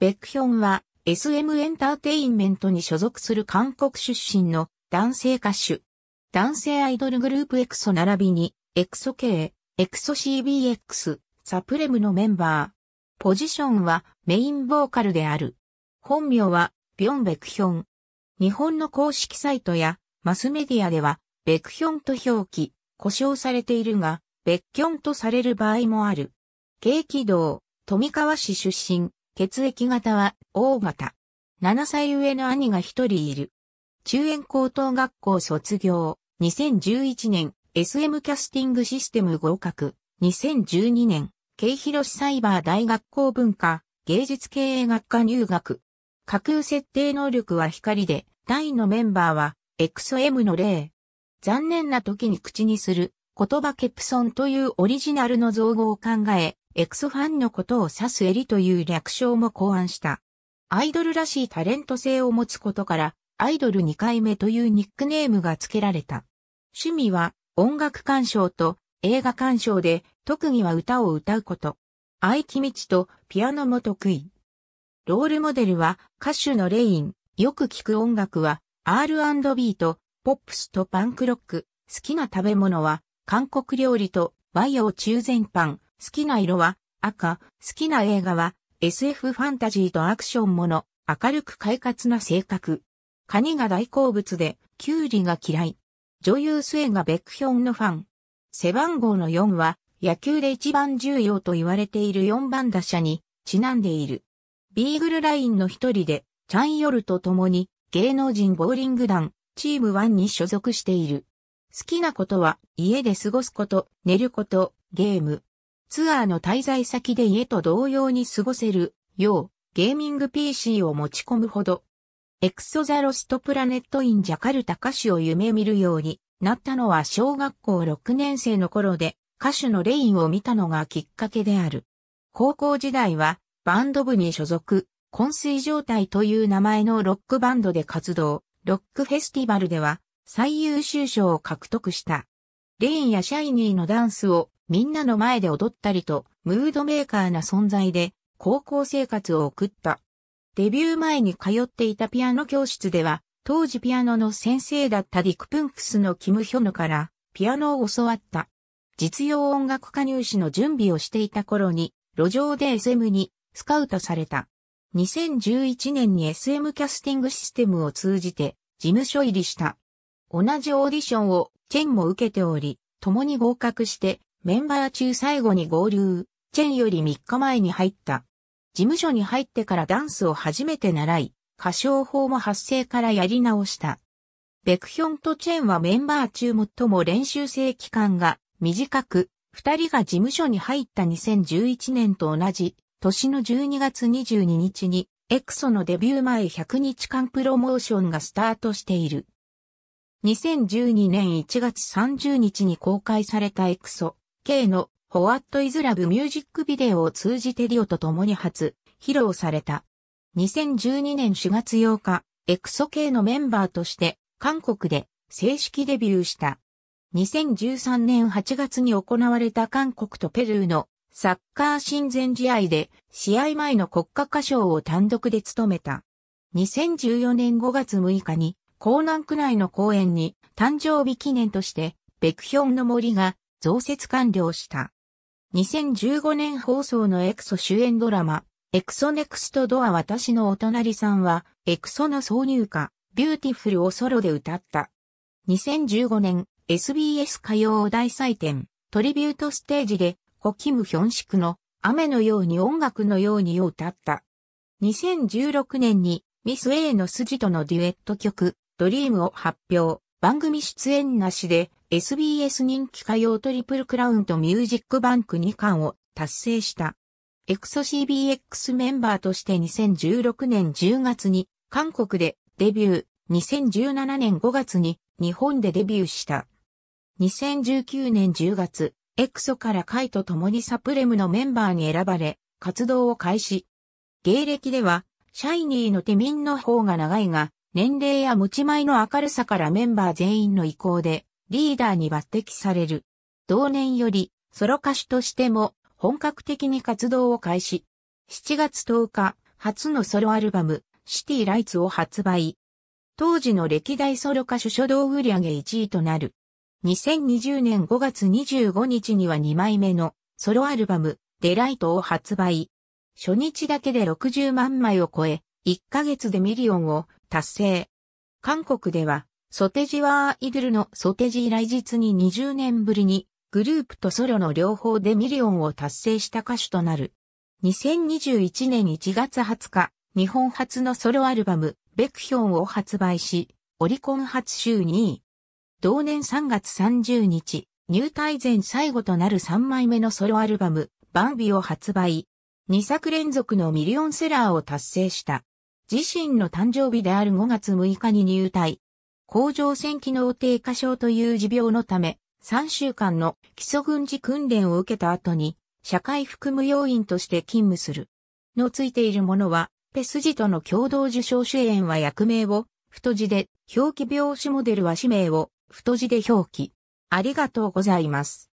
ベクヒョンは SM エンターテインメントに所属する韓国出身の男性歌手。男性アイドルグループエクソ並びに、エクソ K、エクソ CBX、サプレムのメンバー。ポジションはメインボーカルである。本名はビョン・ベクヒョン。日本の公式サイトやマスメディアでは、ベクヒョンと表記、故障されているが、ベッキョンとされる場合もある。軽機動、富川市出身、血液型は O 型。7歳上の兄が一人いる。中園高等学校卒業。2011年 SM キャスティングシステム合格。2012年、慶広サイバー大学校文化、芸術経営学科入学。架空設定能力は光で、大のメンバーは XM の例。残念な時に口にする言葉ケプソンというオリジナルの造語を考え、エクソファンのことを指す襟という略称も考案した。アイドルらしいタレント性を持つことから、アイドル2回目というニックネームが付けられた。趣味は音楽鑑賞と映画鑑賞で、特技は歌を歌うこと。愛きみちとピアノも得意。ロールモデルは歌手のレイン。よく聴く音楽は R&B とポップスとパンクロック。好きな食べ物は韓国料理とバイオ中全パン、好きな色は赤、好きな映画は SF ファンタジーとアクションもの、明るく快活な性格。カニが大好物で、キュウリが嫌い。女優末がベックヒョンのファン。背番号の4は、野球で一番重要と言われている4番打者に、ちなんでいる。ビーグルラインの一人で、チャンヨルと共に、芸能人ボーリング団、チーム1に所属している。好きなことは、家で過ごすこと、寝ること、ゲーム。ツアーの滞在先で家と同様に過ごせるようゲーミング PC を持ち込むほど。エクソザロストプラネットインジャカルタ歌手を夢見るようになったのは小学校6年生の頃で歌手のレインを見たのがきっかけである。高校時代はバンド部に所属、昏睡状態という名前のロックバンドで活動、ロックフェスティバルでは最優秀賞を獲得した。レインやシャイニーのダンスをみんなの前で踊ったりと、ムードメーカーな存在で、高校生活を送った。デビュー前に通っていたピアノ教室では、当時ピアノの先生だったディク・プンクスのキム・ヒョヌから、ピアノを教わった。実用音楽加入試の準備をしていた頃に、路上で SM にスカウトされた。2011年に SM キャスティングシステムを通じて事務所入りした。同じオーディションをチェンも受けており、共に合格してメンバー中最後に合流、チェンより3日前に入った。事務所に入ってからダンスを初めて習い、歌唱法も発声からやり直した。ベクヒョンとチェンはメンバー中最も練習生期間が短く、二人が事務所に入った2011年と同じ、年の12月22日に、エクソのデビュー前100日間プロモーションがスタートしている。2012年1月30日に公開されたエクソ。K の What is Love ミュージックビデオを通じてリオと共に初披露された。2012年4月8日、エクソ K のメンバーとして韓国で正式デビューした。2013年8月に行われた韓国とペルーのサッカー親善試合で試合前の国家歌唱を単独で務めた。2014年5月6日に江南区内の公園に誕生日記念としてベクヒョンの森が増設完了した。2015年放送のエクソ主演ドラマ、エクソネクストドア私のお隣さんは、エクソの挿入歌、ビューティフルをソロで歌った。2015年、SBS 歌謡大祭典、トリビュートステージで、コキムヒョンシクの、雨のように音楽のようにを歌った。2016年に、ミス A の筋とのデュエット曲、ドリームを発表。番組出演なしで SBS 人気歌謡トリプルクラウンとミュージックバンク2冠を達成した。エクソ CBX メンバーとして2016年10月に韓国でデビュー、2017年5月に日本でデビューした。2019年10月、エクソからカイと共にサプレムのメンバーに選ばれ、活動を開始。芸歴では、シャイニーの手民の方が長いが、年齢や持ち前の明るさからメンバー全員の意向でリーダーに抜擢される。同年よりソロ歌手としても本格的に活動を開始。7月10日、初のソロアルバム、シティライツを発売。当時の歴代ソロ歌手初動売上1位となる。2020年5月25日には2枚目のソロアルバム、デライトを発売。初日だけで60万枚を超え、1ヶ月でミリオンを達成。韓国では、ソテジワーイドルのソテジ以来実に20年ぶりに、グループとソロの両方でミリオンを達成した歌手となる。2021年1月20日、日本初のソロアルバム、ベクヒョンを発売し、オリコン初週2位。同年3月30日、入隊前最後となる3枚目のソロアルバム、バンビを発売。2作連続のミリオンセラーを達成した。自身の誕生日である5月6日に入隊。甲状腺機能低下症という持病のため、3週間の基礎軍事訓練を受けた後に、社会服務要員として勤務する。のついているものは、ペスジとの共同受賞主演は役名を、太字で、表記病死モデルは氏名を、太字で表記。ありがとうございます。